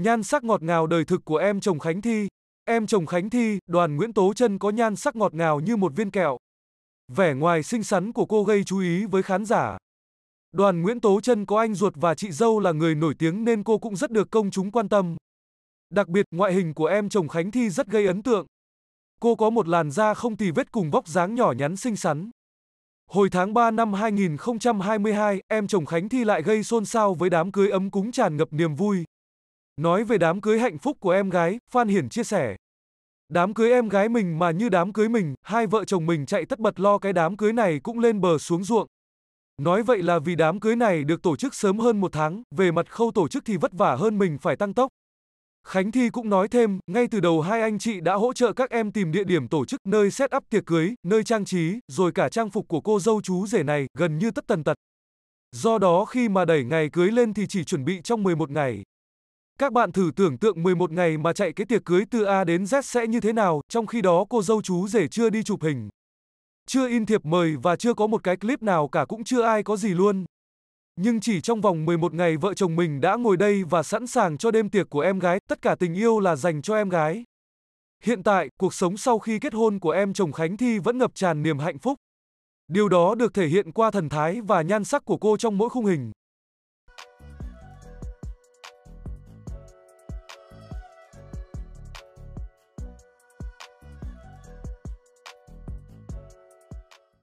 Nhan sắc ngọt ngào đời thực của em chồng Khánh Thi. Em chồng Khánh Thi, đoàn Nguyễn Tố Trân có nhan sắc ngọt ngào như một viên kẹo. Vẻ ngoài xinh xắn của cô gây chú ý với khán giả. Đoàn Nguyễn Tố Trân có anh ruột và chị dâu là người nổi tiếng nên cô cũng rất được công chúng quan tâm. Đặc biệt, ngoại hình của em chồng Khánh Thi rất gây ấn tượng. Cô có một làn da không tì vết cùng vóc dáng nhỏ nhắn xinh xắn. Hồi tháng 3 năm 2022, em chồng Khánh Thi lại gây xôn xao với đám cưới ấm cúng tràn ngập niềm vui. Nói về đám cưới hạnh phúc của em gái, Phan Hiển chia sẻ. Đám cưới em gái mình mà như đám cưới mình, hai vợ chồng mình chạy tất bật lo cái đám cưới này cũng lên bờ xuống ruộng. Nói vậy là vì đám cưới này được tổ chức sớm hơn một tháng, về mặt khâu tổ chức thì vất vả hơn mình phải tăng tốc. Khánh Thi cũng nói thêm, ngay từ đầu hai anh chị đã hỗ trợ các em tìm địa điểm tổ chức, nơi set up tiệc cưới, nơi trang trí, rồi cả trang phục của cô dâu chú rể này, gần như tất tần tật. Do đó khi mà đẩy ngày cưới lên thì chỉ chuẩn bị trong 11 ngày. Các bạn thử tưởng tượng 11 ngày mà chạy cái tiệc cưới từ A đến Z sẽ như thế nào, trong khi đó cô dâu chú rể chưa đi chụp hình. Chưa in thiệp mời và chưa có một cái clip nào cả cũng chưa ai có gì luôn. Nhưng chỉ trong vòng 11 ngày vợ chồng mình đã ngồi đây và sẵn sàng cho đêm tiệc của em gái, tất cả tình yêu là dành cho em gái. Hiện tại, cuộc sống sau khi kết hôn của em chồng Khánh Thi vẫn ngập tràn niềm hạnh phúc. Điều đó được thể hiện qua thần thái và nhan sắc của cô trong mỗi khung hình.